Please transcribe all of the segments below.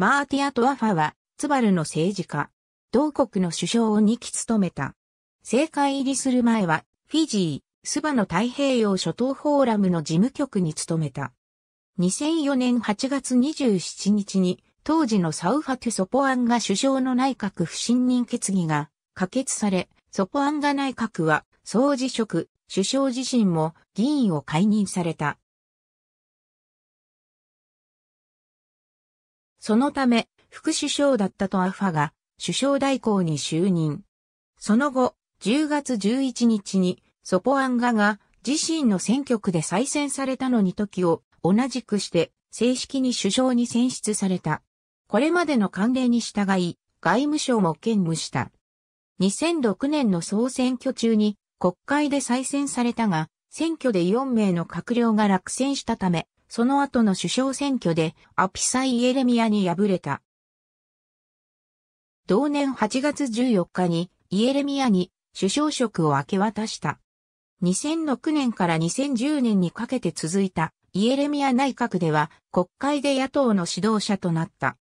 マーティア・トワファは、ツバルの政治家、同国の首相を2期務めた。政界入りする前は、フィジー、スバの太平洋諸島フォーラムの事務局に務めた。2004年8月27日に、当時のサウファトゥ・ソポアンガ首相の内閣不信任決議が可決され、ソポアンガ内閣は総辞職、首相自身も議員を解任された。そのため、副首相だったとアファが、首相代行に就任。その後、10月11日に、ソポアンガが自身の選挙区で再選されたのに時を同じくして正式に首相に選出された。これまでの慣例に従い、外務省も兼務した。2006年の総選挙中に国会で再選されたが、選挙で4名の閣僚が落選したため、その後の首相選挙でアピサイ・イエレミアに敗れた。同年8月14日にイエレミアに首相職を明け渡した。2006年から2010年にかけて続いたイエレミア内閣では国会で野党の指導者となった。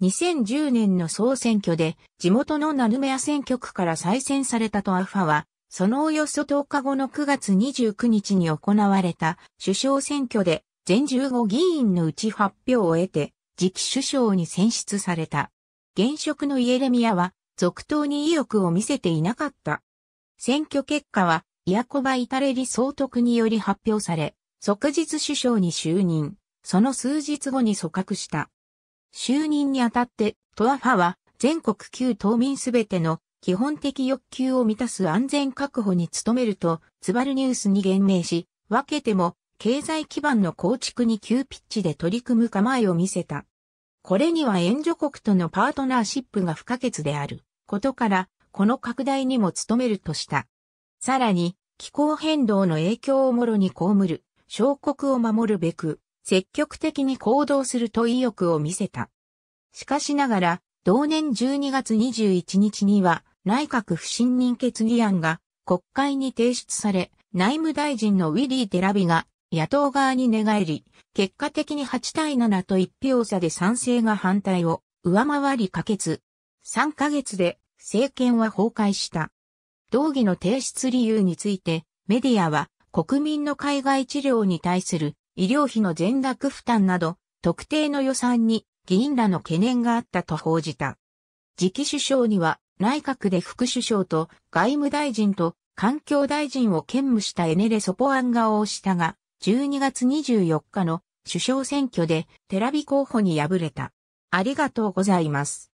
2010年の総選挙で地元のナルメア選挙区から再選されたトアファはそのおよそ10日後の9月29日に行われた首相選挙で全15議員のうち発表を得て次期首相に選出された。現職のイエレミアは続投に意欲を見せていなかった。選挙結果はイヤコバ・イタレリ総督により発表され、即日首相に就任、その数日後に組閣した。就任にあたってトアファは全国旧島民すべての基本的欲求を満たす安全確保に努めると、ツバルニュースに言明し、分けても、経済基盤の構築に急ピッチで取り組む構えを見せた。これには援助国とのパートナーシップが不可欠であることから、この拡大にも努めるとした。さらに、気候変動の影響をもろに被る、小国を守るべく、積極的に行動すると意欲を見せた。しかしながら、同年12月21日には、内閣不信任決議案が国会に提出され、内務大臣のウィリー・テラビが野党側に寝返り、結果的に8対7と1票差で賛成が反対を上回り可決。3ヶ月で政権は崩壊した。同議の提出理由について、メディアは国民の海外治療に対する医療費の全額負担など、特定の予算に議員らの懸念があったと報じた。次期首相には内閣で副首相と外務大臣と環境大臣を兼務したエネレ・ソポアンガオをしたが、12月24日の首相選挙でテラビ候補に敗れた。ありがとうございます。